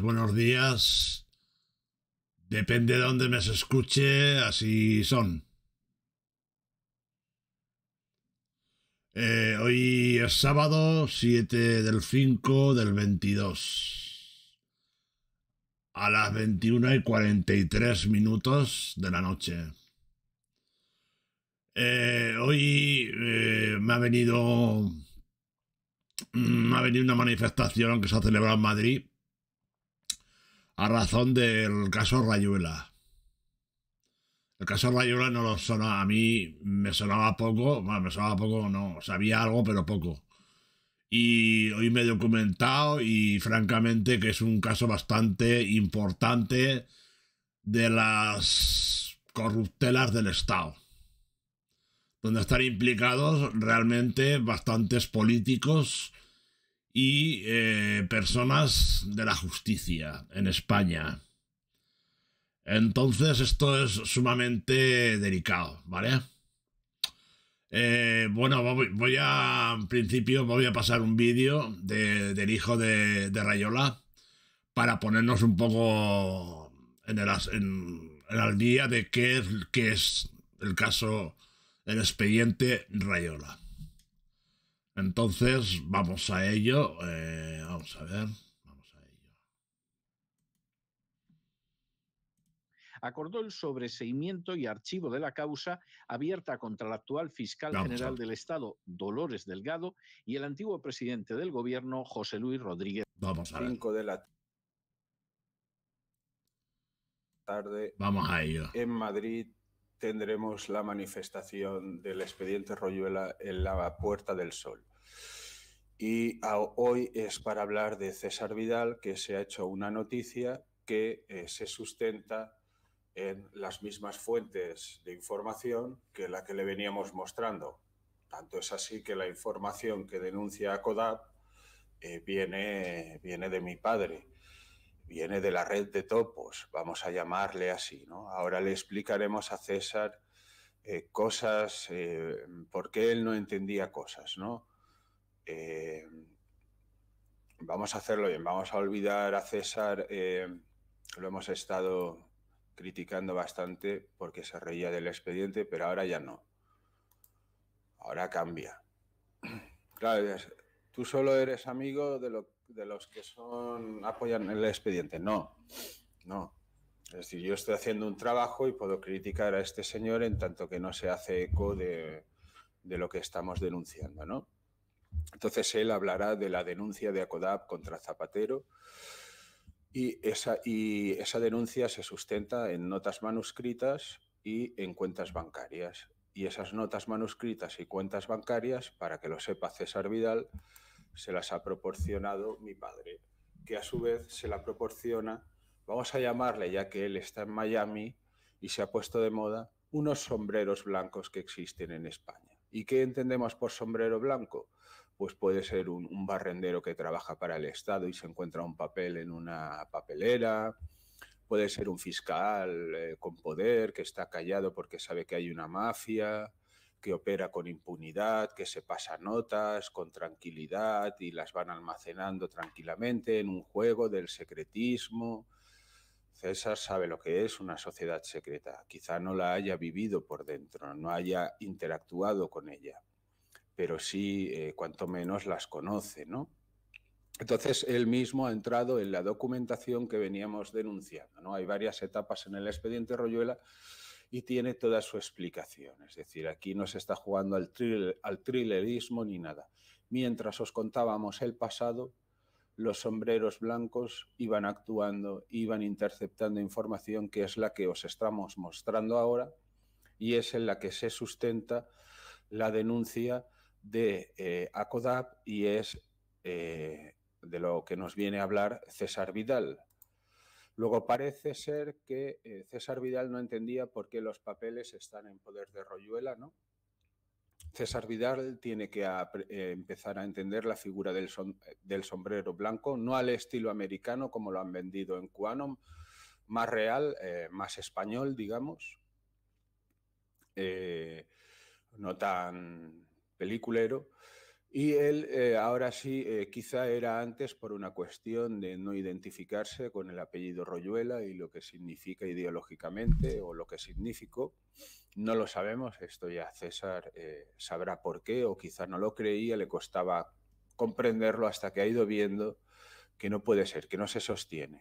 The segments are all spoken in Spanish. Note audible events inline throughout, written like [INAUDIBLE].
buenos días. Depende de dónde me se escuche, así son. Eh, hoy es sábado 7 del 5 del 22. A las 21 y 43 minutos de la noche. Eh, hoy eh, me ha venido. Mm, me ha venido una manifestación que se ha celebrado en Madrid a razón del caso Rayuela. El caso Rayuela no lo sonaba, a mí me sonaba poco, bueno, me sonaba poco, no, sabía algo, pero poco. Y hoy me he documentado y francamente que es un caso bastante importante de las corruptelas del Estado, donde están implicados realmente bastantes políticos, y eh, personas de la justicia en España. Entonces esto es sumamente delicado, ¿vale? Eh, bueno, voy, a, principio voy a pasar un vídeo del hijo de, Rayola para ponernos un poco en el, día de qué es, qué es el caso, el expediente Rayola. Entonces, vamos a ello. Eh, vamos a ver. Vamos a ello. Acordó el sobreseimiento y archivo de la causa abierta contra el actual fiscal general del Estado, Dolores Delgado, y el antiguo presidente del gobierno, José Luis Rodríguez. Vamos a ver. de la tarde. Vamos a ello. En Madrid tendremos la manifestación del expediente Royuela en la Puerta del Sol. Y hoy es para hablar de César Vidal, que se ha hecho una noticia que eh, se sustenta en las mismas fuentes de información que la que le veníamos mostrando. Tanto es así que la información que denuncia a CODAP eh, viene, de mi padre, viene de la red de topos, vamos a llamarle así. Ahora le explicaremos a César eh, cosas, por qué él no entendía cosas, ¿no? Eh, vamos a hacerlo bien, vamos a olvidar a César, eh, lo hemos estado criticando bastante porque se reía del expediente, pero ahora ya no. Ahora cambia. [CLEARS THROAT] Claro, tú solo eres amigo de, los que son apoyan el expediente. No, no. Es decir, yo estoy haciendo un trabajo y puedo criticar a este señor en tanto que no se hace eco de lo que estamos denunciando, ¿no? Entonces él hablará de la denuncia de ACODAP contra Zapatero y esa, y esa denuncia se sustenta en notas manuscritas y en cuentas bancarias. Y esas notas manuscritas y cuentas bancarias, para que lo sepa César Vidal, se las ha proporcionado mi padre, que a su vez se la proporciona, vamos a llamarle, ya que él está en Miami y se ha puesto de moda, unos sombreros blancos que existen en España. ¿Y qué entendemos por sombrero blanco? pues puede ser un, barrendero que trabaja para el Estado y se encuentra un papel en una papelera, puede ser un fiscal eh, con poder que está callado porque sabe que hay una mafia, que opera con impunidad, que se pasa notas con tranquilidad y las van almacenando tranquilamente en un juego del secretismo. César sabe lo que es una sociedad secreta, quizá no la haya vivido por dentro, no haya interactuado con ella pero sí eh, cuanto menos las conoce, ¿no? Entonces, él mismo ha entrado en la documentación que veníamos denunciando. ¿no? Hay varias etapas en el expediente Royuela y tiene toda su explicación. Es decir, aquí no se está jugando al, al thrillerismo ni nada. Mientras os contábamos el pasado, los sombreros blancos iban actuando, iban interceptando información que es la que os estamos mostrando ahora y es en la que se sustenta la denuncia de eh, ACODAP y es eh, de lo que nos viene a hablar César Vidal. Luego parece ser que eh, César Vidal no entendía por qué los papeles están en poder de Royuela, ¿no? César Vidal tiene que empezar a entender la figura del, sombrero blanco, no al estilo americano como lo han vendido en Quanom, más real, más español, digamos, no tan peliculero. Y él, eh, ahora sí, eh, quizá era antes por una cuestión de no identificarse con el apellido Royuela y lo que significa ideológicamente o lo que significó. No lo sabemos, esto ya César eh, sabrá por qué o quizá no lo creía, le costaba comprenderlo hasta que ha ido viendo que no puede ser, que no se sostiene,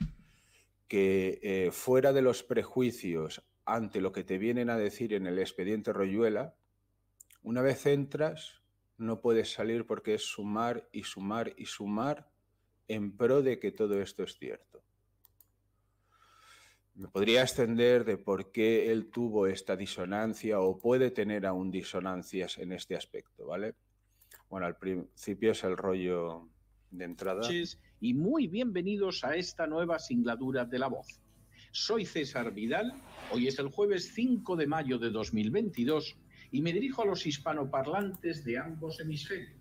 que fuera de los prejuicios ante lo que te vienen a decir en el expediente Royuela, una vez entras, no puedes salir porque es sumar y sumar y sumar en pro de que todo esto es cierto. Me podría extender de por qué él tuvo esta disonancia o puede tener aún disonancias en este aspecto, ¿vale? Bueno, al principio es el rollo de entrada. Y muy bienvenidos a esta nueva singladura de la voz. Soy César Vidal, hoy es el jueves 5 de mayo de 2022 y me dirijo a los hispanoparlantes de ambos hemisferios,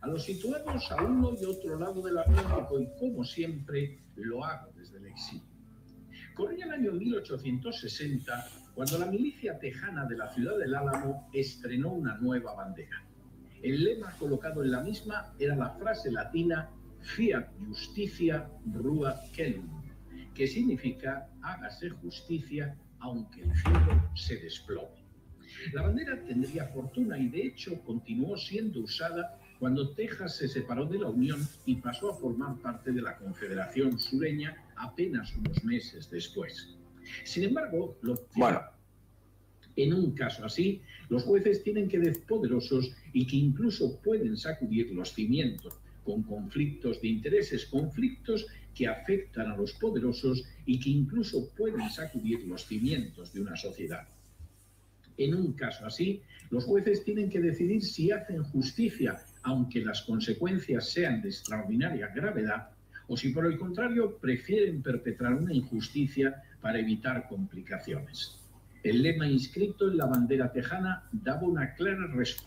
a los situados a uno y otro lado del Atlántico y como siempre lo hago desde el exilio. Corría el año 1860 cuando la milicia tejana de la ciudad del Álamo estrenó una nueva bandera. El lema colocado en la misma era la frase latina Fiat Justitia Ruat Kellum, que significa hágase justicia aunque el cielo se desplome. La bandera tendría fortuna y de hecho continuó siendo usada cuando Texas se separó de la Unión y pasó a formar parte de la Confederación Sureña apenas unos meses después. Sin embargo, en un caso así, los jueces tienen que ver poderosos y que incluso pueden sacudir los cimientos con conflictos de intereses, conflictos que afectan a los poderosos y que incluso pueden sacudir los cimientos de una sociedad. En un caso así, los jueces tienen que decidir si hacen justicia, aunque las consecuencias sean de extraordinaria gravedad, o si por el contrario prefieren perpetrar una injusticia para evitar complicaciones. El lema inscrito en la bandera tejana daba una clara respuesta.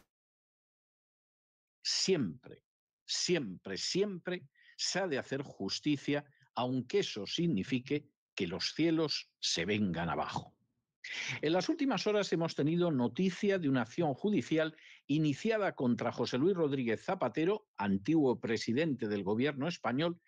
Siempre, siempre, siempre se ha de hacer justicia, aunque eso signifique que los cielos se vengan abajo. En las últimas horas hemos tenido noticia de una acción judicial iniciada contra José Luis Rodríguez Zapatero, antiguo presidente del gobierno español.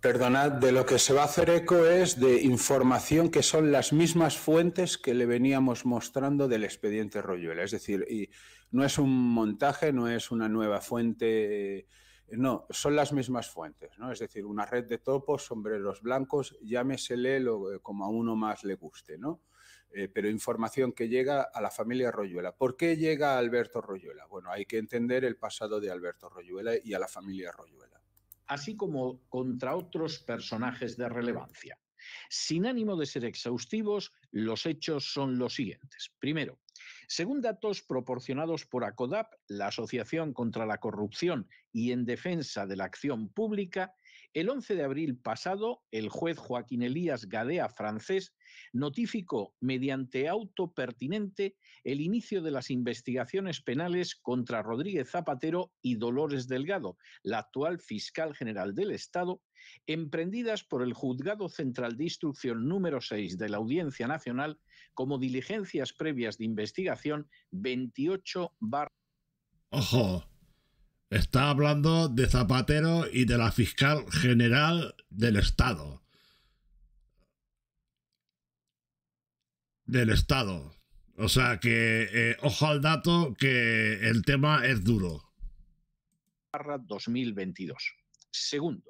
Perdonad, de lo que se va a hacer eco es de información que son las mismas fuentes que le veníamos mostrando del expediente Royuela. Es decir, y no es un montaje, no es una nueva fuente. No, son las mismas fuentes, ¿no? Es decir, una red de topos, sombreros blancos, llámesele lo, eh, como a uno más le guste, ¿no? Eh, pero información que llega a la familia Royuela. ¿Por qué llega Alberto Royuela? Bueno, hay que entender el pasado de Alberto Royuela y a la familia Royuela. Así como contra otros personajes de relevancia. Sin ánimo de ser exhaustivos, los hechos son los siguientes. Primero, según datos proporcionados por ACODAP, la Asociación contra la Corrupción y en Defensa de la Acción Pública, el 11 de abril pasado, el juez Joaquín Elías Gadea francés notificó mediante auto pertinente el inicio de las investigaciones penales contra Rodríguez Zapatero y Dolores Delgado, la actual fiscal general del Estado, emprendidas por el Juzgado Central de Instrucción número 6 de la Audiencia Nacional como diligencias previas de investigación 28 bar. Está hablando de Zapatero y de la fiscal general del Estado. Del Estado. O sea que, eh, ojo al dato, que el tema es duro. 2022. Segundo,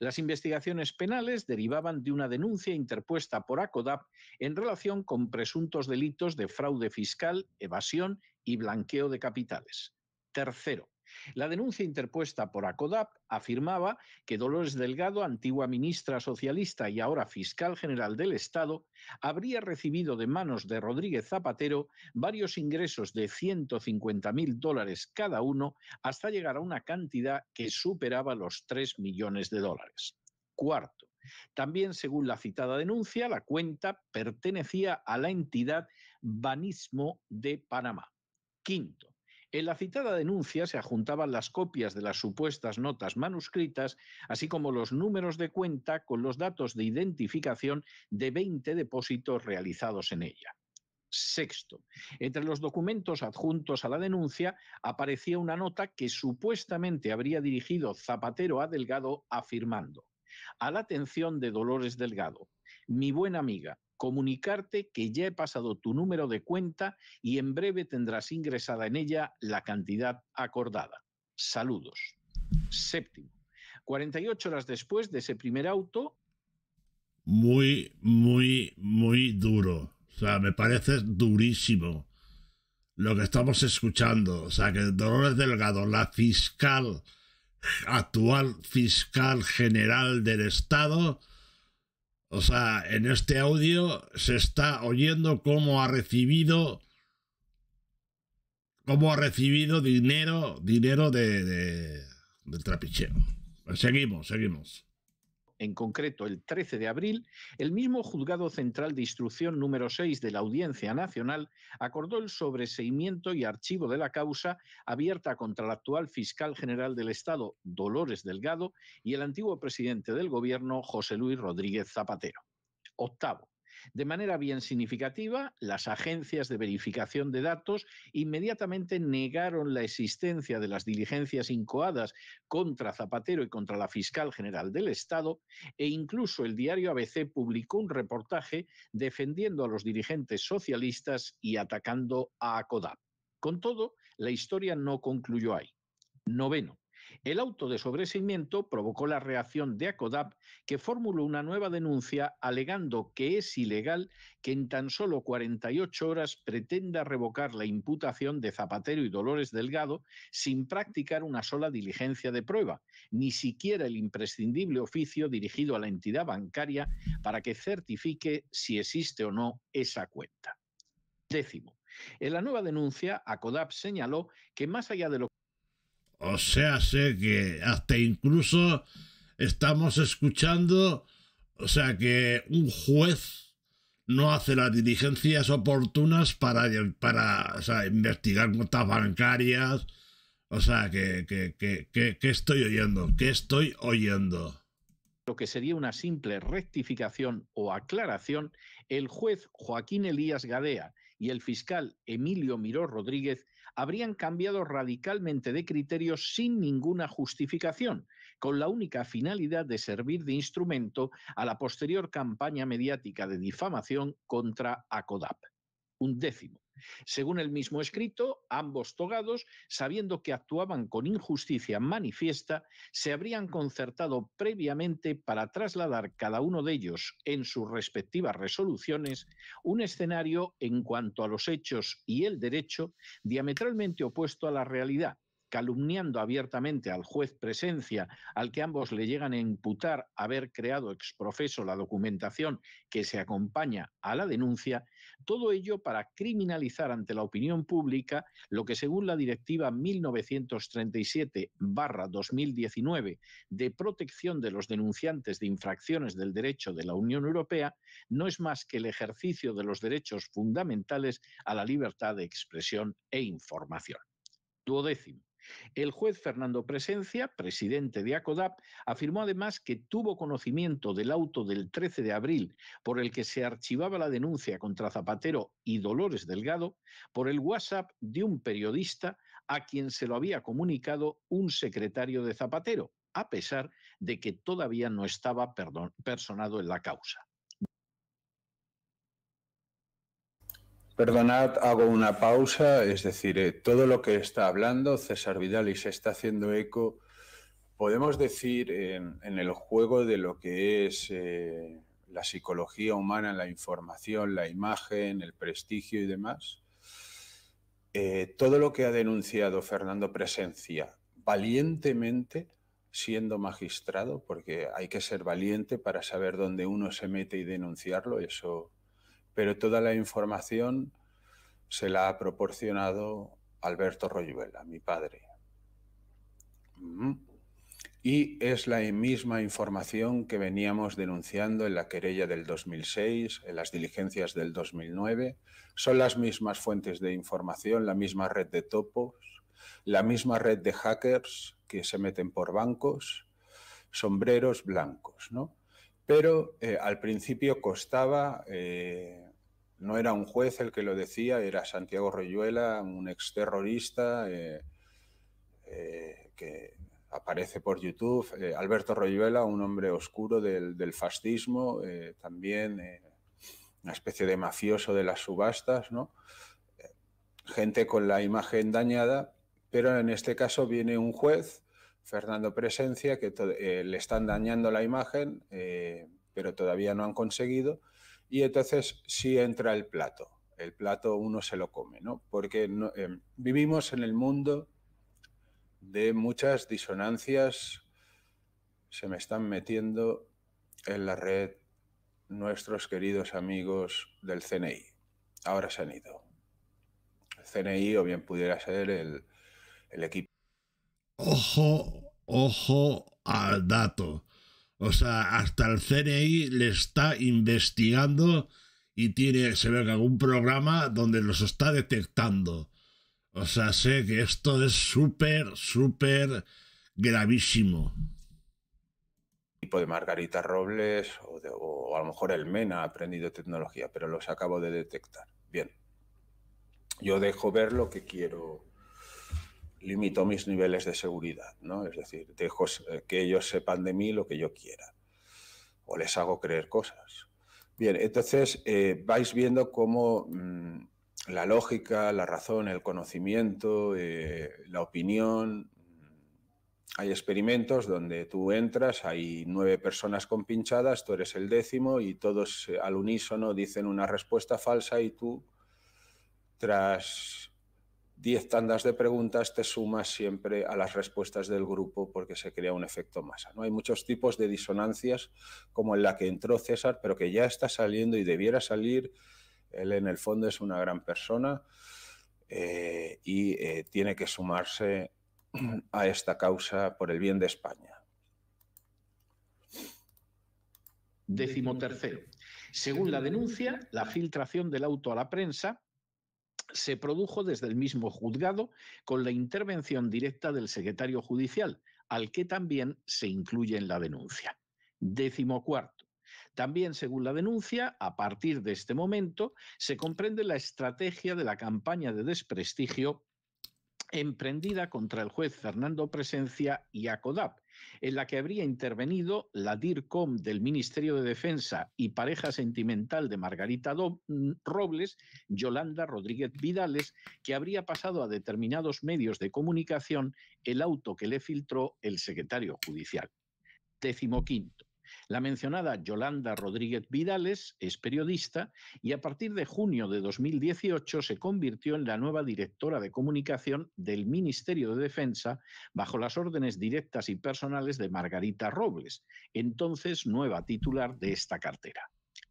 las investigaciones penales derivaban de una denuncia interpuesta por ACODAP en relación con presuntos delitos de fraude fiscal, evasión y blanqueo de capitales. Tercero, la denuncia interpuesta por ACODAP afirmaba que Dolores Delgado, antigua ministra socialista y ahora fiscal general del Estado, habría recibido de manos de Rodríguez Zapatero varios ingresos de 150 mil dólares cada uno hasta llegar a una cantidad que superaba los 3 millones de dólares. Cuarto, también, según la citada denuncia, la cuenta pertenecía a la entidad Banismo de Panamá. Quinto, en la citada denuncia se adjuntaban las copias de las supuestas notas manuscritas, así como los números de cuenta con los datos de identificación de 20 depósitos realizados en ella. Sexto, entre los documentos adjuntos a la denuncia aparecía una nota que supuestamente habría dirigido Zapatero a Delgado afirmando, a la atención de Dolores Delgado, mi buena amiga, comunicarte que ya he pasado tu número de cuenta y en breve tendrás ingresada en ella la cantidad acordada. Saludos. Séptimo. 48 horas después de ese primer auto. Muy, muy, muy duro. O sea, me parece durísimo lo que estamos escuchando. O sea, que Dolores Delgado, la fiscal, actual fiscal general del Estado, o sea, en este audio se está oyendo cómo ha recibido cómo ha recibido dinero, dinero de, del trapicheo. Seguimos, seguimos en concreto el 13 de abril, el mismo Juzgado Central de Instrucción número 6 de la Audiencia Nacional acordó el sobreseimiento y archivo de la causa abierta contra el actual fiscal general del Estado, Dolores Delgado, y el antiguo presidente del Gobierno, José Luis Rodríguez Zapatero. Octavo. De manera bien significativa, las agencias de verificación de datos inmediatamente negaron la existencia de las diligencias incoadas contra Zapatero y contra la fiscal general del Estado, e incluso el diario ABC publicó un reportaje defendiendo a los dirigentes socialistas y atacando a ACODA. Con todo, la historia no concluyó ahí. Noveno, el auto de sobreseimiento provocó la reacción de ACODAP, que formuló una nueva denuncia alegando que es ilegal que en tan solo 48 horas pretenda revocar la imputación de Zapatero y Dolores Delgado sin practicar una sola diligencia de prueba, ni siquiera el imprescindible oficio dirigido a la entidad bancaria para que certifique si existe o no esa cuenta. Décimo. En la nueva denuncia, ACODAP señaló que más allá de lo o sea, sé que hasta incluso estamos escuchando, o sea, que un juez no hace las diligencias oportunas para, para investigar notas bancarias. O sea, que, que, estoy oyendo? ¿Qué estoy oyendo? Lo que sería una simple rectificación o aclaración, el juez Joaquín Elías Gadea y el fiscal Emilio Miró Rodríguez habrían cambiado radicalmente de criterio sin ninguna justificación, con la única finalidad de servir de instrumento a la posterior campaña mediática de difamación contra ACODAP. Un décimo. Según el mismo escrito, ambos togados, sabiendo que actuaban con injusticia manifiesta, se habrían concertado previamente para trasladar cada uno de ellos en sus respectivas resoluciones un escenario en cuanto a los hechos y el derecho diametralmente opuesto a la realidad calumniando abiertamente al juez presencia, al que ambos le llegan a imputar haber creado exprofeso la documentación que se acompaña a la denuncia, todo ello para criminalizar ante la opinión pública lo que según la Directiva 1937-2019 de protección de los denunciantes de infracciones del derecho de la Unión Europea no es más que el ejercicio de los derechos fundamentales a la libertad de expresión e información. Duodécimo. El juez Fernando Presencia, presidente de ACODAP, afirmó además que tuvo conocimiento del auto del 13 de abril por el que se archivaba la denuncia contra Zapatero y Dolores Delgado por el WhatsApp de un periodista a quien se lo había comunicado un secretario de Zapatero, a pesar de que todavía no estaba personado en la causa. Perdonad, hago una pausa, es decir, eh, todo lo que está hablando César Vidal y se está haciendo eco, podemos decir en, el juego de lo que es eh, la psicología humana, la información, la imagen, el prestigio y demás, eh, todo lo que ha denunciado Fernando Presencia valientemente siendo magistrado, porque hay que ser valiente para saber dónde uno se mete y denunciarlo, eso pero toda la información se la ha proporcionado Alberto Royuela, mi padre. Y es la misma información que veníamos denunciando en la querella del 2006, en las diligencias del 2009. Son las mismas fuentes de información, la misma red de topos, la misma red de hackers que se meten por bancos, sombreros blancos, ¿no? Pero eh, al principio costaba eh, no era un juez el que lo decía, era Santiago Royuela, un exterrorista eh, eh, que aparece por YouTube. Eh, Alberto Royuela, un hombre oscuro del, del fascismo, también una especie de mafioso de las subastas, Gente con la imagen dañada, pero en este caso viene un juez, Fernando Presencia, que le están dañando la imagen, pero todavía no han conseguido y entonces sí entra el plato. El plato uno se lo come, ¿no? Porque eh, vivimos en el mundo de muchas disonancias. Se me están metiendo en la red nuestros queridos amigos del CNI. Ahora se han ido. El CNI o bien pudiera ser el, el equipo. Ojo, ojo al dato. O sea, hasta el CNI le está investigando y tiene, se ve que algún programa donde los está detectando. O sea, sé que esto es súper, súper gravísimo. Tipo de Margarita Robles o, o, a lo mejor el MENA ha aprendido tecnología, pero los acabo de detectar. Bien. Yo dejo ver lo que quiero limito mis niveles de seguridad, ¿no? Es decir, dejo eh, que ellos sepan de mí lo que yo quiera o les hago creer cosas. Bien, entonces eh, vais viendo cómo mm, la lógica, la razón, el conocimiento, eh, la opinión. Mm, hay experimentos donde tú entras, hay nueve personas compinchadas, tú eres el décimo y todos al unísono dicen una respuesta falsa y tú, tras diez tandas de preguntas te sumas siempre a las respuestas del grupo porque se crea un efecto masa. ¿no? Hay muchos tipos de disonancias como en la que entró César, pero que ya está saliendo y debiera salir. Él en el fondo es una gran persona eh, y eh, tiene que sumarse [CLEARS THROAT] a esta causa por el bien de España. Décimo tercero. Según la denuncia, la filtración del auto a la prensa se produjo desde el mismo juzgado con la intervención directa del secretario judicial, al que también se incluye en la denuncia. Décimo cuarto. También, según la denuncia, a partir de este momento se comprende la estrategia de la campaña de desprestigio emprendida contra el juez Fernando Presencia y ACODAP, en la que habría intervenido la DIRCOM del Ministerio de Defensa y pareja sentimental de Margarita mm, Robles, Yolanda Rodríguez Vidales, que habría pasado a determinados medios de comunicación el auto que le filtró el secretario judicial. Décimo quinto. La mencionada Yolanda Rodríguez Vidales es periodista y a partir de junio de 2018 se convirtió en la nueva directora de comunicación del Ministerio de Defensa bajo las órdenes directas y personales de Margarita Robles, entonces nueva titular de esta cartera.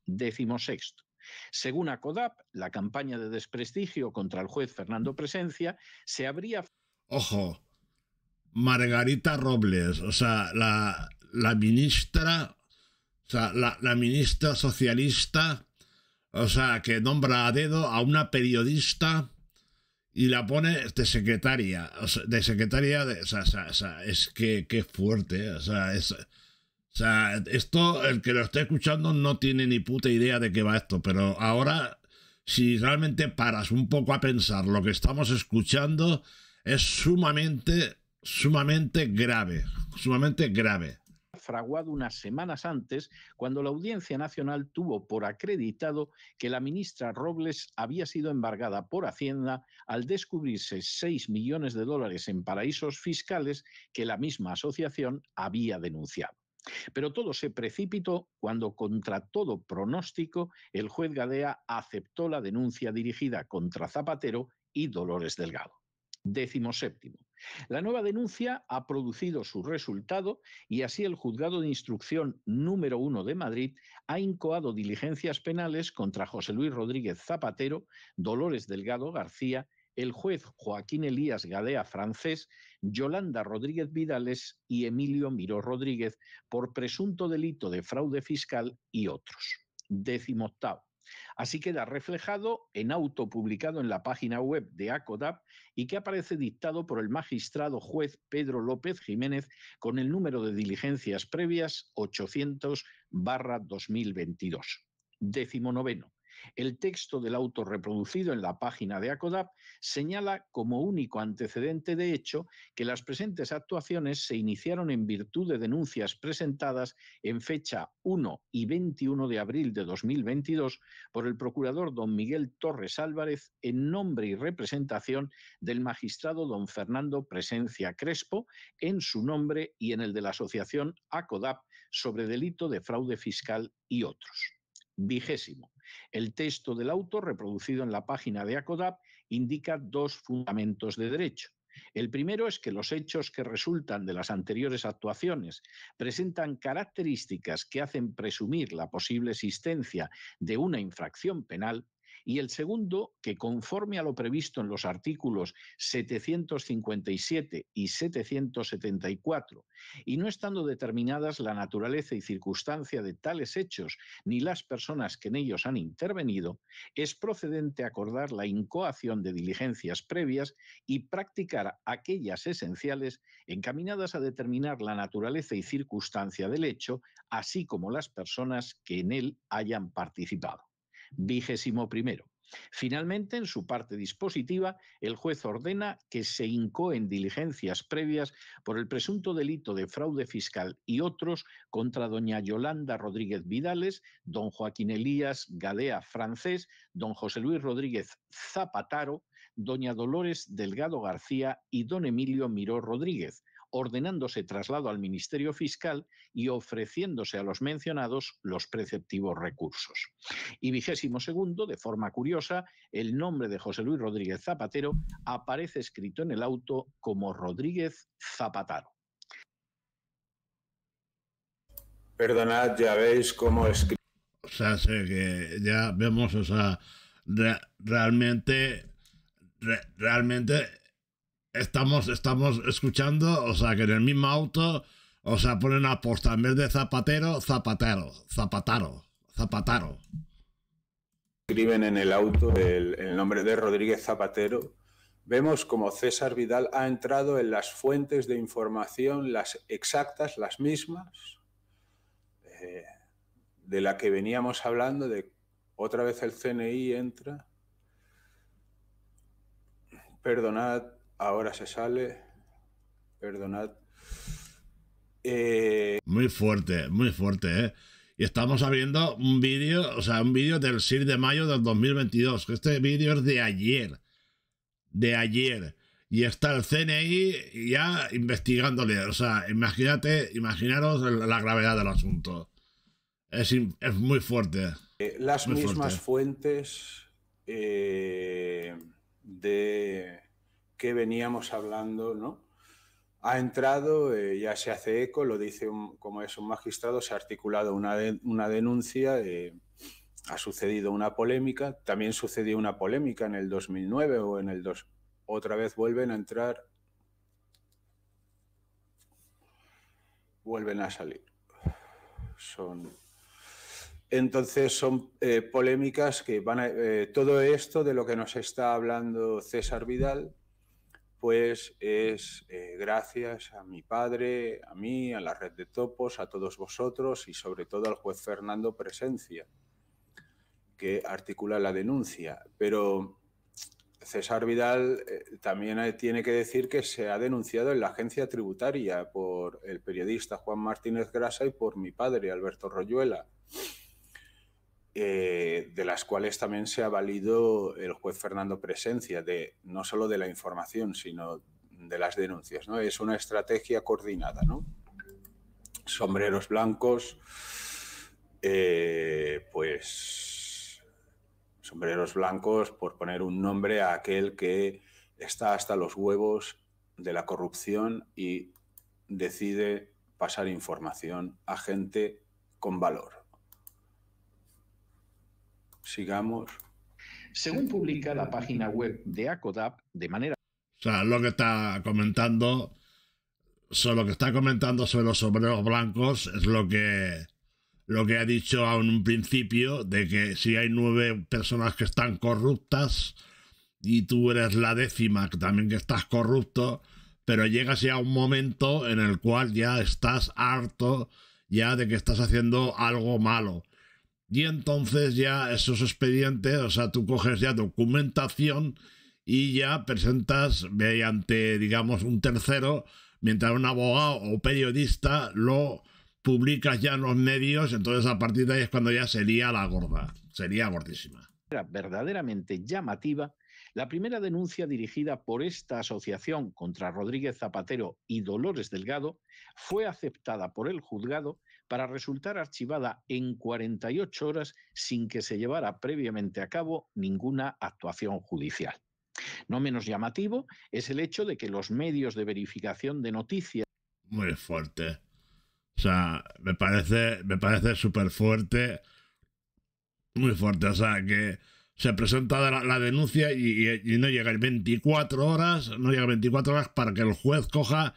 Décimo sexto. Según ACODAP, la campaña de desprestigio contra el juez Fernando Presencia se habría... Ojo, Margarita Robles, o sea, la, la ministra, o sea, la, ministra socialista, o sea, que nombra a dedo a una periodista y la pone de secretaria, o sea, de secretaria, de, o, sea, es que qué fuerte, o sea, o sea, esto, el que lo esté escuchando no tiene ni puta idea de qué va esto, pero ahora, si realmente paras un poco a pensar lo que estamos escuchando, es sumamente, sumamente grave, sumamente grave fraguado unas semanas antes, cuando la Audiencia Nacional tuvo por acreditado que la ministra Robles había sido embargada por Hacienda al descubrirse 6 millones de dólares en paraísos fiscales que la misma asociación había denunciado. Pero todo se precipitó cuando, contra todo pronóstico, el juez Gadea aceptó la denuncia dirigida contra Zapatero y Dolores Delgado. Décimo séptimo. La nueva denuncia ha producido su resultado y así el Juzgado de Instrucción número uno de Madrid ha incoado diligencias penales contra José Luis Rodríguez Zapatero, Dolores Delgado García, el juez Joaquín Elías Gadea francés, Yolanda Rodríguez Vidales y Emilio Miró Rodríguez por presunto delito de fraude fiscal y otros. Décimo Así queda reflejado en auto publicado en la página web de ACODAP y que aparece dictado por el magistrado juez Pedro López Jiménez con el número de diligencias previas 800 barra 2022. Décimo noveno. El texto del auto reproducido en la página de ACODAP señala como único antecedente de hecho que las presentes actuaciones se iniciaron en virtud de denuncias presentadas en fecha 1 y 21 de abril de 2022 por el procurador don Miguel Torres Álvarez en nombre y representación del magistrado don Fernando Presencia Crespo en su nombre y en el de la asociación ACODAP sobre delito de fraude fiscal y otros. Vigésimo. El texto del auto, reproducido en la página de ACODAP, indica dos fundamentos de derecho. El primero es que los hechos que resultan de las anteriores actuaciones presentan características que hacen presumir la posible existencia de una infracción penal y el segundo, que conforme a lo previsto en los artículos 757 y 774, y no estando determinadas la naturaleza y circunstancia de tales hechos ni las personas que en ellos han intervenido, es procedente acordar la incoación de diligencias previas y practicar aquellas esenciales encaminadas a determinar la naturaleza y circunstancia del hecho, así como las personas que en él hayan participado vigésimo Finalmente, en su parte dispositiva, el juez ordena que se incoen diligencias previas por el presunto delito de fraude fiscal y otros contra doña Yolanda Rodríguez Vidales, don Joaquín Elías Gadea Francés, don José Luis Rodríguez Zapataro, doña Dolores Delgado García y don Emilio Miró Rodríguez, ordenándose traslado al Ministerio Fiscal y ofreciéndose a los mencionados los preceptivos recursos. Y vigésimo segundo, de forma curiosa, el nombre de José Luis Rodríguez Zapatero aparece escrito en el auto como Rodríguez Zapataro. Perdonad, ya veis cómo escribe. O sea, sé que ya vemos, o sea, realmente, realmente estamos, estamos escuchando, o sea, que en el mismo auto, o sea, ponen a posta en vez de zapatero, zapatero, zapataro, zapataro. Escriben en el auto el, nombre de Rodríguez Zapatero. Vemos como César Vidal ha entrado en las fuentes de información, las exactas, las mismas, eh, de la que veníamos hablando, de otra vez el CNI entra. Perdonad ahora se sale. Perdonad. Eh, muy fuerte, muy fuerte, ¿eh? Y estamos abriendo un vídeo, o sea, un vídeo del 6 de mayo del 2022. Este vídeo es de ayer. De ayer. Y está el CNI ya investigándole. O sea, imagínate, imaginaros la gravedad del asunto. Es, muy fuerte. Eh, las mismas fuentes de que veníamos hablando, ¿no? Ha entrado, eh, ya se hace eco, lo dice como es un magistrado, se ha articulado una, una denuncia, eh, ha sucedido una polémica, también sucedió una polémica en el 2009 o en el 2. Otra vez vuelven a entrar, vuelven a salir. Son entonces son eh, polémicas que van a, todo esto de lo que nos está hablando César Vidal pues es eh, gracias a mi padre, a mí, a la red de topos, a todos vosotros y sobre todo al juez Fernando Presencia, que articula la denuncia. Pero César Vidal eh, también tiene que decir que se ha denunciado en la agencia tributaria por el periodista Juan Martínez Grasa y por mi padre, Alberto Royuela. Eh, de las cuales también se ha valido el juez Fernando Presencia, de no solo de la información, sino de las denuncias. ¿no? Es una estrategia coordinada, ¿no? Sombreros blancos, eh, pues sombreros blancos, por poner un nombre a aquel que está hasta los huevos de la corrupción y decide pasar información a gente con valor. Sigamos. Según publica la página web de ACODAP, de manera... O sea, lo que está comentando, lo que está comentando sobre los sombreros blancos es lo que, lo que ha dicho a un principio, de que si hay nueve personas que están corruptas y tú eres la décima, también que estás corrupto, pero llegas ya a un momento en el cual ya estás harto ya de que estás haciendo algo malo y entonces ya esos expedientes, o sea, tú coges ya documentación y ya presentas mediante, digamos, un tercero, mientras un abogado o periodista lo publicas ya en los medios, entonces a partir de ahí es cuando ya sería la gorda, sería gordísima. Era verdaderamente llamativa la primera denuncia dirigida por esta asociación contra Rodríguez Zapatero y Dolores Delgado fue aceptada por el juzgado para resultar archivada en 48 horas sin que se llevara previamente a cabo ninguna actuación judicial. No menos llamativo es el hecho de que los medios de verificación de noticias... Muy fuerte. O sea, me parece, me parece súper fuerte. Muy fuerte. O sea, que se presenta la, denuncia y, no llega 24 horas, no llega 24 horas para que el juez coja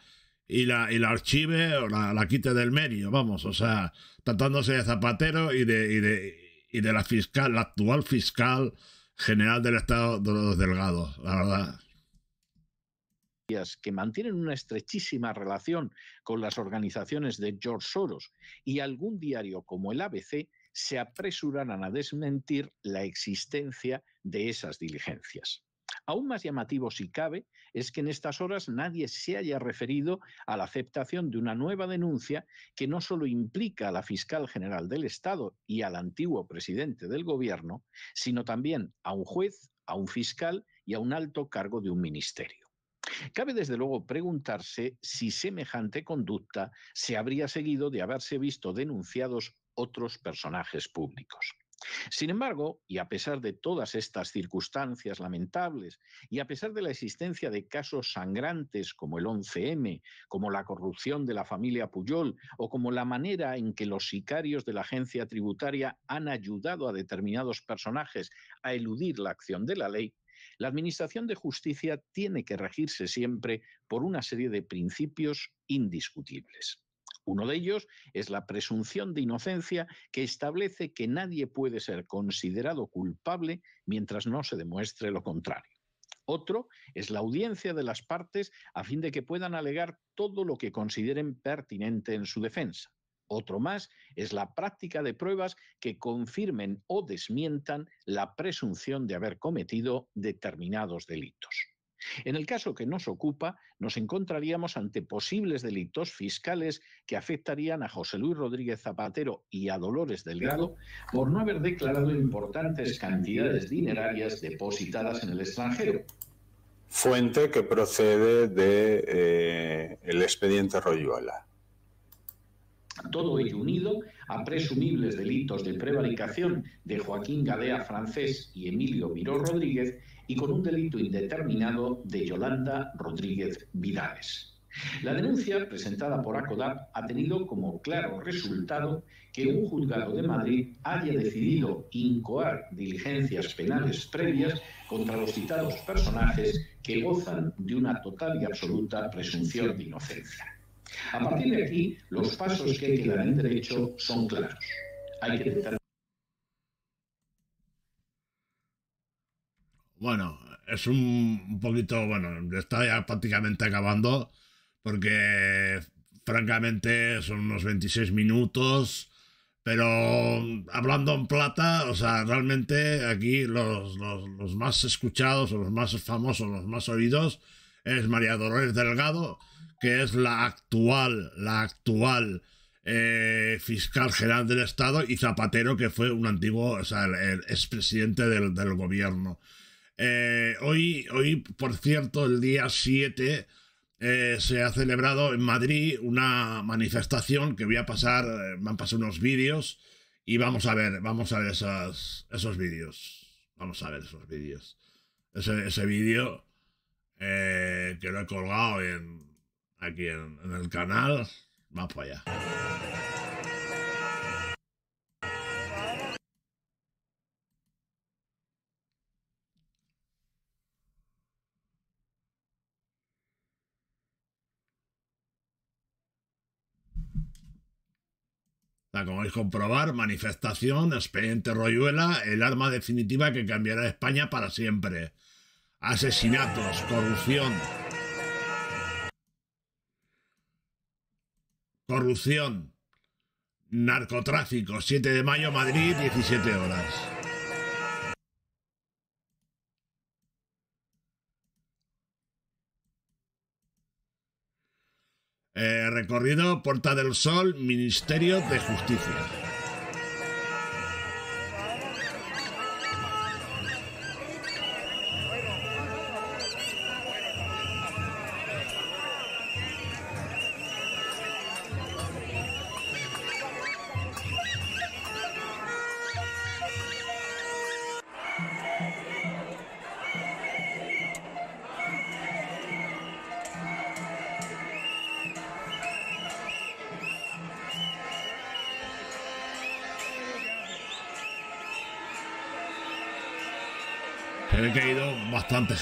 y la, la archive o la, la, quite del medio, vamos, o sea, tratándose de Zapatero y de, y de la fiscal, la actual fiscal general del Estado de los Delgados, la verdad que mantienen una estrechísima relación con las organizaciones de George Soros y algún diario como el ABC se apresuran a desmentir la existencia de esas diligencias. Aún más llamativo, si cabe, es que en estas horas nadie se haya referido a la aceptación de una nueva denuncia que no solo implica a la fiscal general del Estado y al antiguo presidente del Gobierno, sino también a un juez, a un fiscal y a un alto cargo de un ministerio. Cabe desde luego preguntarse si semejante conducta se habría seguido de haberse visto denunciados otros personajes públicos. Sin embargo, y a pesar de todas estas circunstancias lamentables, y a pesar de la existencia de casos sangrantes como el 11M, como la corrupción de la familia Puyol o como la manera en que los sicarios de la agencia tributaria han ayudado a determinados personajes a eludir la acción de la ley, la Administración de Justicia tiene que regirse siempre por una serie de principios indiscutibles. Uno de ellos es la presunción de inocencia que establece que nadie puede ser considerado culpable mientras no se demuestre lo contrario. Otro es la audiencia de las partes a fin de que puedan alegar todo lo que consideren pertinente en su defensa. Otro más es la práctica de pruebas que confirmen o desmientan la presunción de haber cometido determinados delitos. En el caso que nos ocupa, nos encontraríamos ante posibles delitos fiscales que afectarían a José Luis Rodríguez Zapatero y a Dolores Delgado por no haber declarado importantes cantidades dinerarias depositadas en el extranjero. Fuente que procede de eh, el expediente Royola. Todo ello unido a presumibles delitos de prevaricación de Joaquín Gadea Francés y Emilio Miró Rodríguez, y con un delito indeterminado de Yolanda Rodríguez Vidales. La denuncia presentada por ACODAP ha tenido como claro resultado que un juzgado de Madrid haya decidido incoar diligencias penales previas contra los citados personajes que gozan de una total y absoluta presunción de inocencia. A partir de aquí, los pasos que dar en derecho son claros. Hay que Bueno, es un poquito, bueno, está ya prácticamente acabando porque francamente son unos 26 minutos, pero hablando en plata, o sea, realmente aquí los, más escuchados o los más famosos, los más oídos, es María Dolores Delgado, que es la actual, la actual eh, fiscal general del Estado y Zapatero, que fue un antiguo, o sea, el, expresidente del, del gobierno. Eh, hoy, hoy, por cierto, el día 7 eh, se ha celebrado en Madrid una manifestación que voy a pasar, eh, me han pasado unos vídeos y vamos a ver, vamos a ver esos vídeos. Vamos a ver esos vídeos. Ese, ese vídeo que lo he colgado en, aquí en, en el canal, va para allá. La como podéis comprobar, manifestación, expediente Royuela, el arma definitiva que cambiará España para siempre. Asesinatos, corrupción. Corrupción. Narcotráfico, 7 de mayo, Madrid, 17 horas. recorrido Puerta del Sol, Ministerio de Justicia.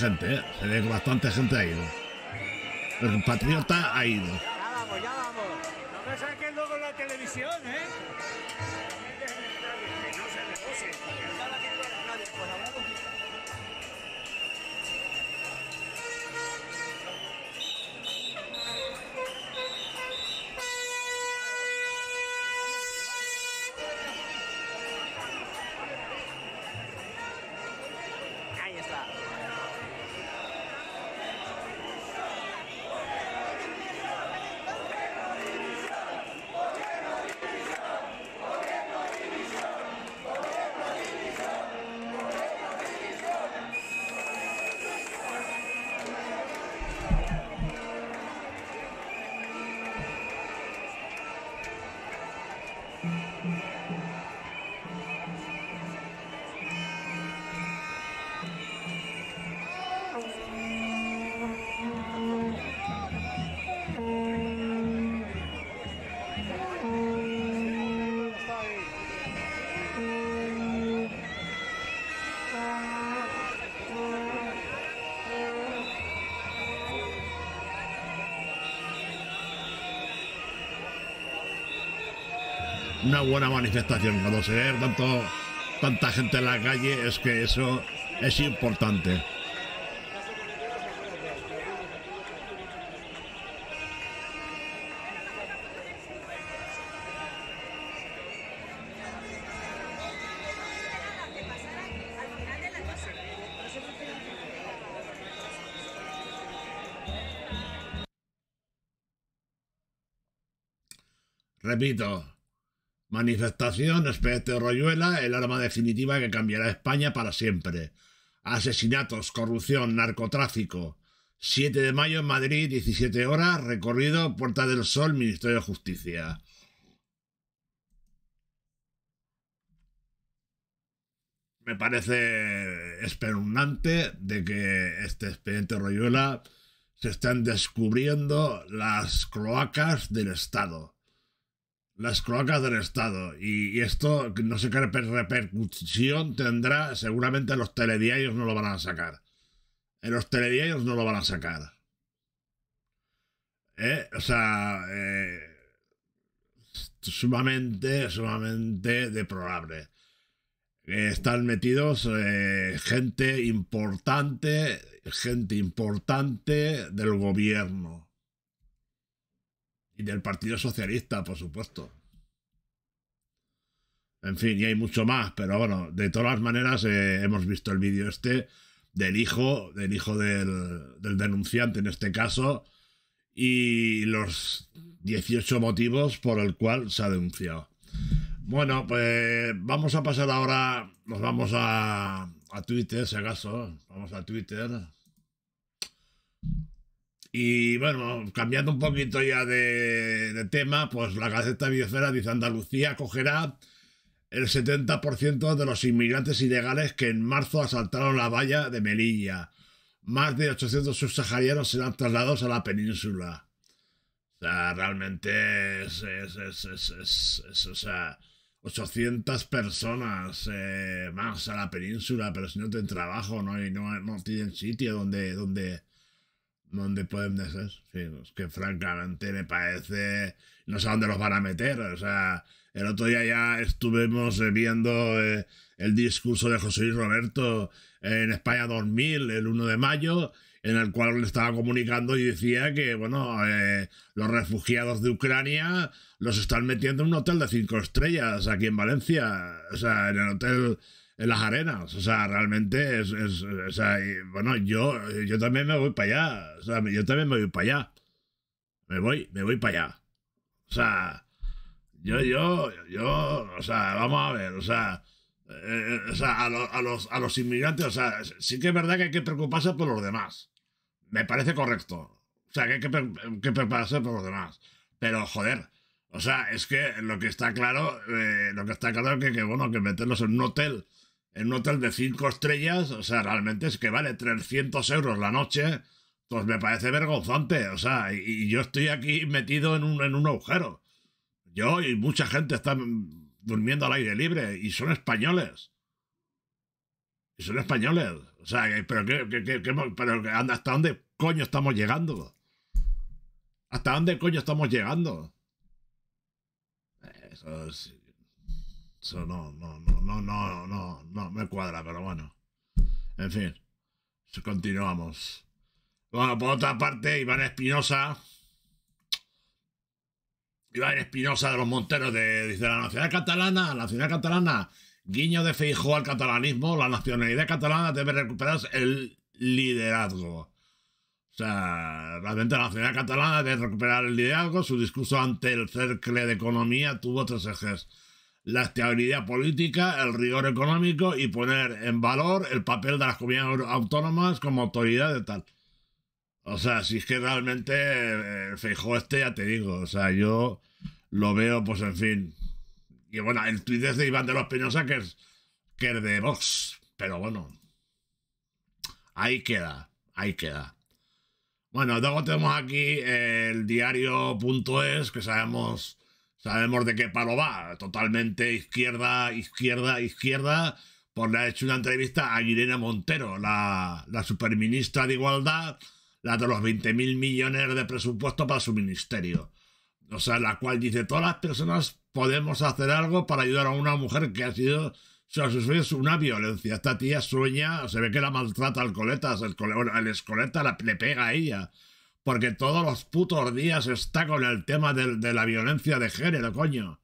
gente, eh. Se ve que bastante gente ha ido. El patriota ha ido. una buena manifestación. Cuando se ve tanto, tanta gente en la calle, es que eso es importante. Repito, Manifestación expediente Royuela, el arma definitiva que cambiará España para siempre. Asesinatos, corrupción, narcotráfico. 7 de mayo en Madrid, 17 horas, recorrido Puerta del Sol, Ministerio de Justicia. Me parece espeluznante de que este expediente Royuela se están descubriendo las cloacas del Estado las cloacas del Estado. Y, esto no sé qué repercusión tendrá. Seguramente los telediarios no lo van a sacar. En eh, los telediarios no lo van a sacar. Eh, o sea, eh, sumamente, sumamente deplorable. están metidos gente importante, gente importante del gobierno del Partido Socialista, por supuesto. En fin, y hay mucho más, pero bueno, de todas las maneras eh, hemos visto el vídeo este del hijo, del hijo del, denunciante en este caso, y los 18 motivos por el cual se ha denunciado. Bueno, pues vamos a pasar ahora, nos vamos a, a Twitter, si acaso, vamos a Twitter. Y bueno, cambiando un poquito ya de, tema, pues la Gaceta Biosfera dice Andalucía cogerá el 70% de los inmigrantes ilegales que en marzo asaltaron la valla de Melilla. Más de 800 subsaharianos serán trasladados a la península. O sea, realmente es, es, es, es o sea, 800 personas eh, más a la península, pero si no tienen trabajo, ¿no? Y no, no tienen sitio donde, donde, ¿Dónde pueden ser. Sí, es pues, que francamente me parece. No sé dónde los van a meter. O sea, el otro día ya estuvimos eh, viendo eh, el discurso de José Luis Roberto en España 2000, el 1 de mayo, en el cual le estaba comunicando y decía que, bueno, eh, los refugiados de Ucrania los están metiendo en un hotel de cinco estrellas aquí en Valencia. O sea, en el hotel en las arenas. O sea, realmente es. o sea, bueno, yo, yo también me voy para allá. O sea, yo también me voy para allá. Me voy, me voy para allá. O sea, yo, yo, yo, o sea, vamos a ver, o sea. Eh, o sea, a, los, a los inmigrantes, o sea, sí que es verdad que hay que preocuparse por los demás. Me parece correcto. O sea, que hay que, prepararse preocuparse por los demás. Pero, joder, o sea, es que lo que está claro, eh, lo que está claro es que, que, bueno, que meterlos en un hotel en un hotel de cinco estrellas, o sea, realmente es que vale 300 euros la noche, pues me parece vergonzante, o sea, y, yo estoy aquí metido en un, en un agujero. Yo y mucha gente están durmiendo al aire libre y son españoles. Y son españoles. O sea, pero, ¿qué, qué, qué, ¿hasta dónde coño estamos llegando? ¿Hasta dónde coño estamos llegando? Eso eso no, no, no, no, no, no, no, me cuadra, pero bueno. En fin, continuamos. Bueno, por otra parte, Iván Espinosa. Iván Espinosa de los Monteros de, dice la nacional catalana, la nacional catalana, guiño de Feijó al catalanismo, la nacionalidad catalana debe recuperar el liderazgo. O sea, realmente la nacionalidad catalana debe recuperar el liderazgo, su discurso ante el cercle de economía tuvo tres ejes la estabilidad política, el rigor económico y poner en valor el papel de las comunidades autónomas como autoridad de tal. O sea, si es que realmente el eh, feijo este, ya te digo, o sea, yo lo veo, pues en fin. Y bueno, el tweet es de Iván de los Peñosa que es, que es de Vox, pero bueno, ahí queda, ahí queda. Bueno, luego tenemos aquí el diario.es, que sabemos Sabemos de qué palo va. Totalmente izquierda, izquierda, izquierda. Pues le ha hecho una entrevista a Irene Montero, la, superministra de Igualdad, la de los 20.000 millones de presupuesto para su ministerio. O sea, la cual dice, todas las personas podemos hacer algo para ayudar a una mujer que ha sido es una violencia. Esta tía sueña, se ve que la maltrata al coletas, el, coleta, escoleta le pega a ella porque todos los putos días está con el tema de, la violencia de género, coño.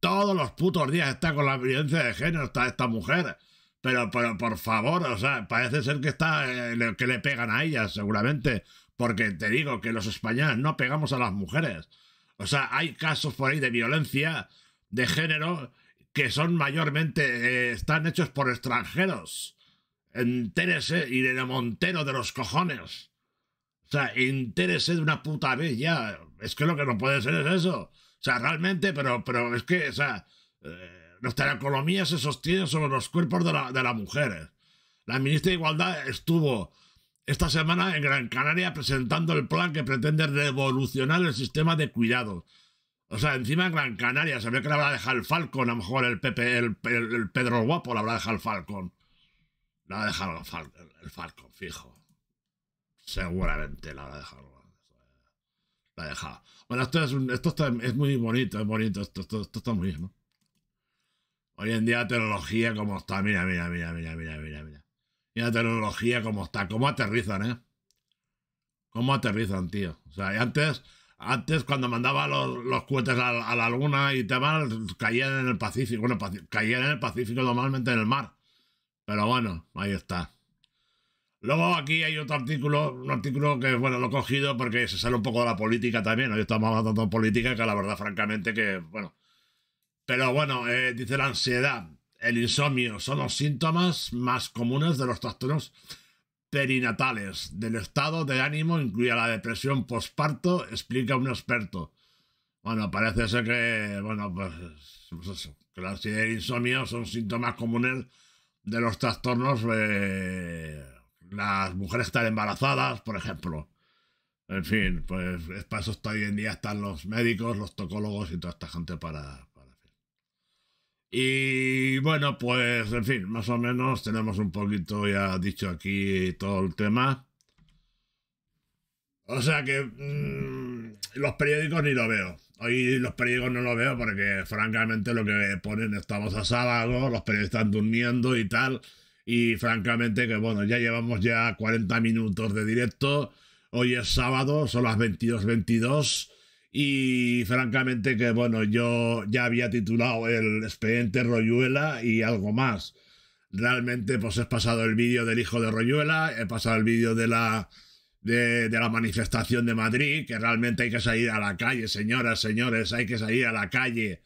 Todos los putos días está con la violencia de género está esta mujer. Pero, por favor, o sea, parece ser que está eh, que le pegan a ella, seguramente. Porque te digo que los españoles no pegamos a las mujeres. O sea, hay casos por ahí de violencia de género que son mayormente, eh, están hechos por extranjeros. Entérese y de Montero de los cojones. O sea, interese de una puta vez ya. Es que lo que no puede ser es eso. O sea, realmente, pero, pero es que, o sea, nuestra eh, economía se sostiene sobre los cuerpos de, la, de las mujeres. La ministra de Igualdad estuvo esta semana en Gran Canaria presentando el plan que pretende revolucionar el sistema de cuidados. O sea, encima en Gran Canaria se ve que la habrá dejado el Falcon, a lo mejor el, PP el, Pedro Guapo la habrá dejado el Falcon. La va dejado el el Falcon fijo seguramente la ha dejado. La dejado Bueno, esto, es, esto es muy bonito, es bonito, esto, esto, está muy bien, Hoy en día tecnología como está, mira, mira, mira, mira, mira, mira, mira. Mira tecnología como está, cómo aterrizan, ¿eh? Cómo aterrizan, tío. O sea, antes, antes cuando mandaba los, los cohetes a, la luna y tal, caían en el Pacífico. Bueno, caían en el Pacífico normalmente en el mar. Pero bueno, ahí está. Luego aquí hay otro artículo, un artículo que, bueno, lo he cogido porque se sale un poco de la política también. Hoy estamos hablando de política que la verdad, francamente, que, bueno. Pero bueno, eh, dice la ansiedad, el insomnio, son los síntomas más comunes de los trastornos perinatales del estado de ánimo, incluye la depresión posparto, explica un experto. Bueno, parece ser que, bueno, pues, pues eso, que la ansiedad y e el insomnio son síntomas comunes de los trastornos eh, las mujeres están embarazadas, por ejemplo. En fin, pues para eso hoy en día están los médicos, los tocólogos y toda esta gente para, para... Y bueno, pues en fin, más o menos tenemos un poquito ya dicho aquí todo el tema. O sea que mm, los periódicos ni lo veo. Hoy los periódicos no lo veo porque francamente lo que ponen estamos a sábado, los periódicos están durmiendo y tal. Y francamente que bueno, ya llevamos ya 40 minutos de directo. Hoy es sábado, son las 22.22. y francamente que bueno, yo ya había titulado el expediente Royuela y algo más. Realmente pues he pasado el vídeo del hijo de Royuela, he pasado el vídeo de la, de, de la manifestación de Madrid, que realmente hay que salir a la calle, señoras, señores, hay que salir a la calle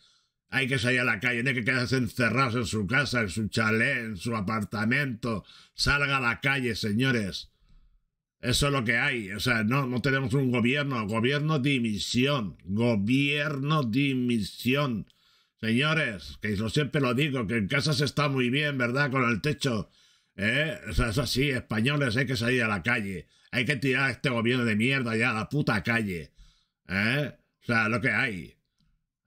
hay que salir a la calle, no hay que quedarse encerrados en su casa, en su chalet, en su apartamento. Salga a la calle, señores. Eso es lo que hay. O sea, no, no tenemos un gobierno. Gobierno dimisión. Gobierno dimisión. Señores, que yo siempre lo digo, que en casa se está muy bien, ¿verdad? Con el techo. ¿Eh? O sea, es así, españoles, hay que salir a la calle. Hay que tirar a este gobierno de mierda ya a la puta calle. ¿Eh? O sea, lo que hay.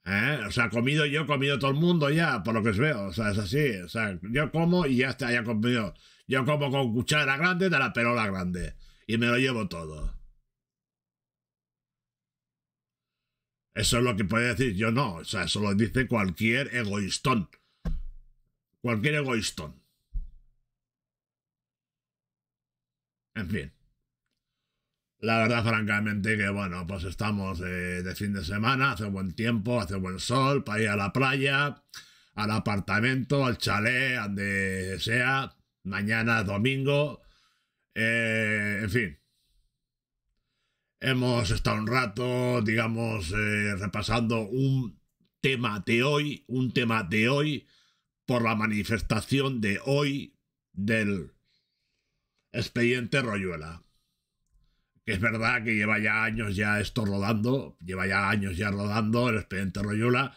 ¿eh? O sea, comido yo, comido todo el mundo ya, por lo que os veo. O sea, es así. O sea, yo como y ya está, ya comido. Yo como con cuchara grande de la perola grande. Y me lo llevo todo. Eso es lo que puede decir. Yo no. O sea, eso lo dice cualquier egoístón. Cualquier egoístón. En fin. La verdad, francamente, que bueno, pues estamos eh, de, fin de semana, hace buen tiempo, hace buen sol, para ir a la playa, al apartamento, al chalet, donde sea. Mañana, domingo. Eh, en fin. Hemos estado un rato, digamos, eh, repasando un tema de hoy, un tema de hoy, por la manifestación de hoy del expediente Royuela es verdad que lleva ya años ya esto rodando, lleva ya años ya rodando el expediente Royola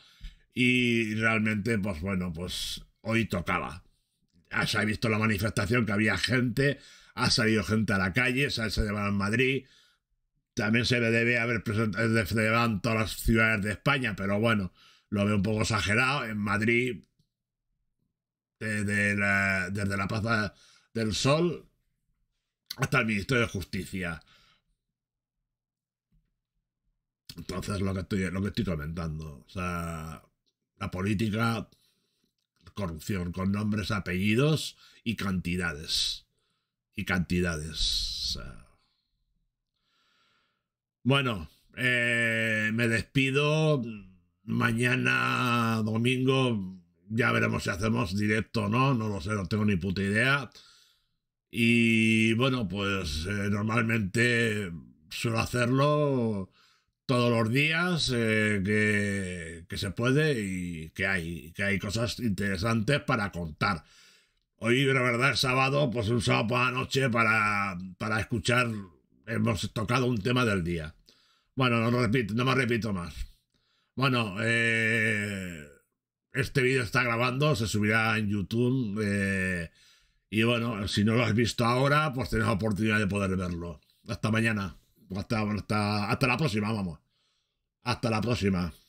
y realmente, pues bueno, pues hoy tocaba. Se ha visto la manifestación que había gente, ha salido gente a la calle, se ha llevado en Madrid, también se debe haber presentado en eh, todas las ciudades de España, pero bueno, lo veo un poco exagerado. En Madrid, desde la Plaza del Sol hasta el Ministerio de Justicia. Entonces lo que estoy, lo que estoy comentando. O sea, la política, corrupción, con nombres, apellidos y cantidades. Y cantidades. Bueno, eh, me despido. Mañana domingo ya veremos si hacemos directo o no, no lo sé, no tengo ni puta idea. Y bueno, pues eh, normalmente suelo hacerlo todos los días eh, que, que, se puede y que hay, que hay cosas interesantes para contar. Hoy, la verdad, es sábado, pues un sábado por la noche para, para escuchar, hemos tocado un tema del día. Bueno, no, repito, no me repito más. Bueno, eh, este vídeo está grabando, se subirá en YouTube. Eh, y bueno, si no lo has visto ahora, pues tienes la oportunidad de poder verlo. Hasta mañana. Hasta, hasta la próxima, vamos. Hasta la próxima.